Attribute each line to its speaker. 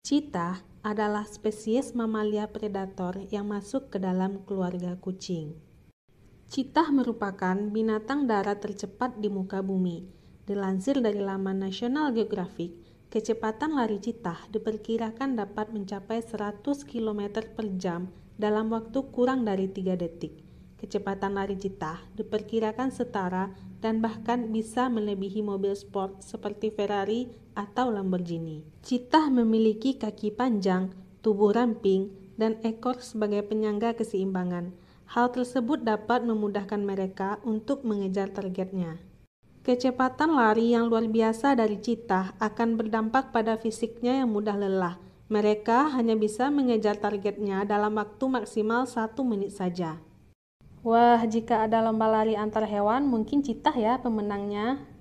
Speaker 1: Cita adalah spesies mamalia predator yang masuk ke dalam keluarga kucing. Cita merupakan binatang darat tercepat di muka bumi. Dilansir dari laman National Geographic, kecepatan lari Cita diperkirakan dapat mencapai 100 km per jam dalam waktu kurang dari 3 detik. Kecepatan lari Jita diperkirakan setara dan bahkan bisa melebihi mobil sport seperti Ferrari atau Lamborghini. Cita memiliki kaki panjang, tubuh ramping, dan ekor sebagai penyangga keseimbangan. Hal tersebut dapat memudahkan mereka untuk mengejar targetnya. Kecepatan lari yang luar biasa dari Cita akan berdampak pada fisiknya yang mudah lelah. Mereka hanya bisa mengejar targetnya dalam waktu maksimal satu menit saja. Wah, jika ada lomba lari antar hewan, mungkin citah ya pemenangnya.